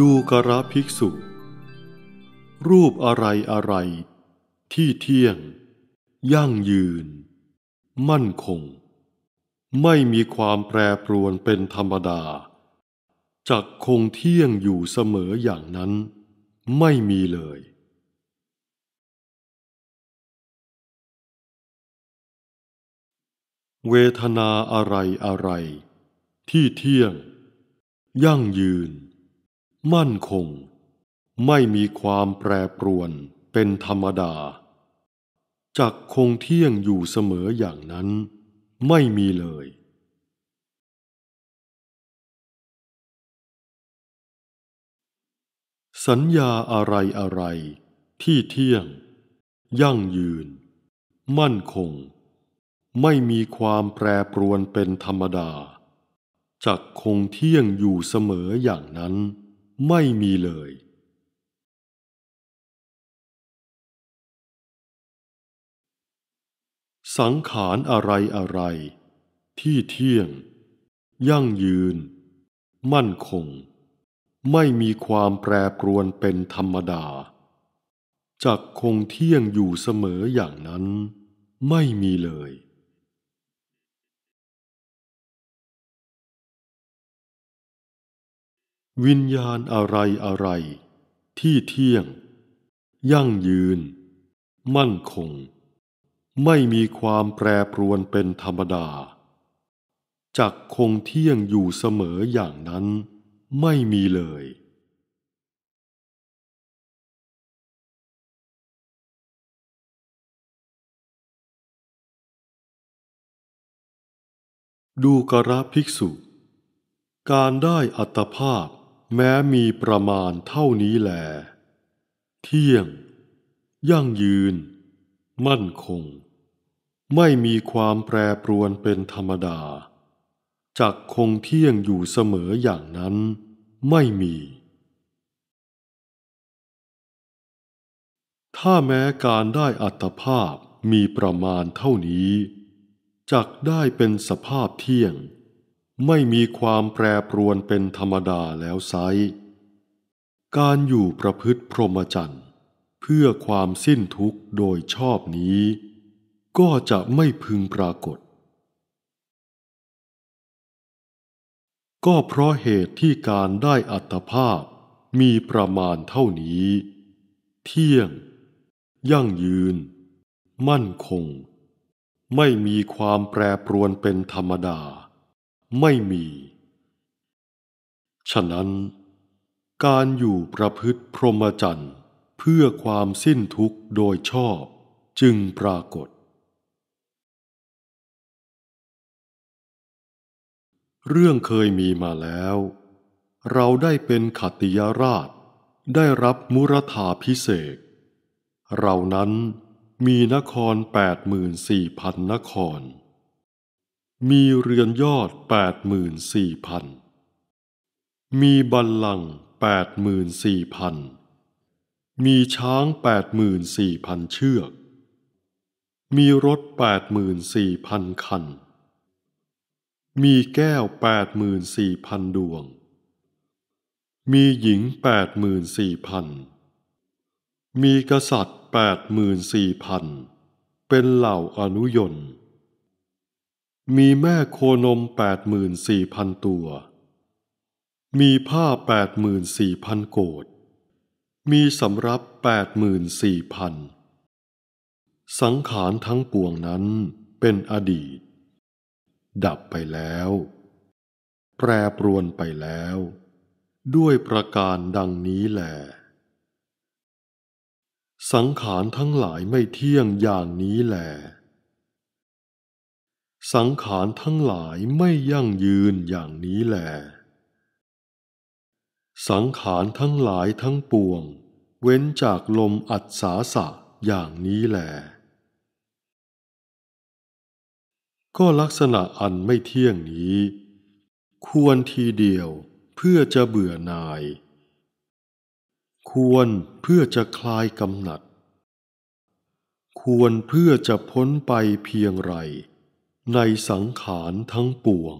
ดูกระภิกษุ รูปอะไรอะไร ที่เที่ยง ยั่งยืน มั่นคง ไม่มีความแปรปรวนเป็นธรรมดาจักคงเที่ยงอยู่เสมออย่างนั้นไม่มีเลย เวทนาอะไรอะไร ที่เที่ยง ยั่งยืนมั่นคง ไม่มีความแปรปรวนเป็นธรรมดาจักคงเที่ยงอยู่เสมออย่างนั้น ไม่มีเลย สัญญาอะไรอะไร ที่เที่ยงยั่งยืน มั่นคง ไม่มีความแปรปรวนเป็นธรรมดาจักคงเที่ยงอยู่เสมออย่างนั้นไม่มีเลย สังขารอะไรอะไร ที่เที่ยง ยั่งยืน มั่นคง ไม่มีความแปรปรวนเป็นธรรมดา จักคงเที่ยงอยู่เสมออย่างนั้น ไม่มีเลยวิญญาณอะไรอะไร ที่เที่ยง ยั่งยืน มั่นคง ไม่มีความแปรปรวนเป็นธรรมดา จักคงเที่ยงอยู่เสมออย่างนั้นไม่มีเลย ดูกระภิกษุ การได้อัตภาพแม้มีประมาณเท่านี้แหลเที่ยง ยั่งยืนมั่นคงไม่มีความแปรปรวนเป็นธรรมดาจักคงเที่ยงอยู่เสมออย่างนั้นไม่มี ถ้าแม้การได้อัตภาพมีประมาณเท่านี้ จักได้เป็นสภาพเที่ยงไม่มีความแปรปรวนเป็นธรรมดาแล้วไซการอยู่ประพฤติพรหมจรรย์เพื่อความสิ้นทุกข์โดยชอบนี้ ก็จะไม่พึงปรากฏ ก็เพราะเหตุที่การได้อัตภาพมีประมาณเท่านี้ เที่ยง ยั่งยืน มั่นคง ไม่มีความแปรปรวนเป็นธรรมดาไม่มี ฉะนั้น การอยู่ประพฤติพรหมจรรย์ เพื่อความสิ้นทุกข์โดยชอบจึงปรากฏ เรื่องเคยมีมาแล้ว เราได้เป็นขัตติยราชได้รับมุรธาพิเศษเรานั้นมีนครแปดหมื่นสี่พันนครมีเรือนยอด8 4 0 0นมีบัลลังก์8 4 0 0นมีช้าง8 4 0 0นเชือก มีรถ8 4 0 0นคัน มีแก้ว8 4 0 0นดวง มีหญิง8 4 0 0นมีกษัตริย์8 4 0 0นเป็นเหล่าอนุยนต์มีแม่โคนม 84,000 ตัว มีผ้า 84,000 โกดมีสำรับ 84,000 สังขารทั้งปวงนั้นเป็นอดีต ดับไปแล้ว แปรปรวนไปแล้ว ด้วยประการดังนี้แหล สังขารทั้งหลายไม่เที่ยงอย่างนี้แหละสังขารทั้งหลายไม่ยั่งยืนอย่างนี้แหล สังขารทั้งหลายทั้งปวงเว้นจากลมอัดสาสะอย่างนี้แหลก็ลักษณะอันไม่เที่ยงนี้ ควรทีเดียวเพื่อจะเบื่อหน่าย ควรเพื่อจะคลายกำหนัด ควรเพื่อจะพ้นไปเพียงไรในสังขารทั้งปวง